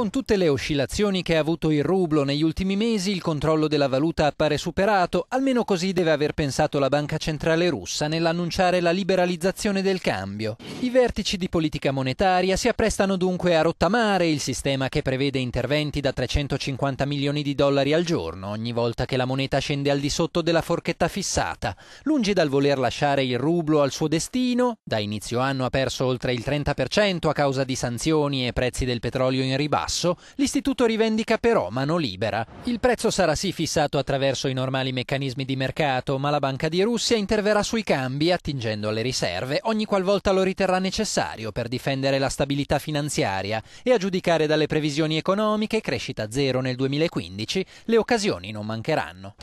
Con tutte le oscillazioni che ha avuto il rublo negli ultimi mesi, il controllo della valuta appare superato, almeno così deve aver pensato la Banca Centrale russa nell'annunciare la liberalizzazione del cambio. I vertici di politica monetaria si apprestano dunque a rottamare il sistema che prevede interventi da 350 milioni di dollari al giorno ogni volta che la moneta scende al di sotto della forchetta fissata. Lungi dal voler lasciare il rublo al suo destino, da inizio anno ha perso oltre il 30% a causa di sanzioni e prezzi del petrolio in ribasso basso, l'istituto rivendica però mano libera. Il prezzo sarà sì fissato attraverso i normali meccanismi di mercato, ma la Banca di Russia interverrà sui cambi attingendo alle riserve ogni qualvolta lo riterrà necessario per difendere la stabilità finanziaria e a giudicare dalle previsioni economiche, crescita zero nel 2015, le occasioni non mancheranno.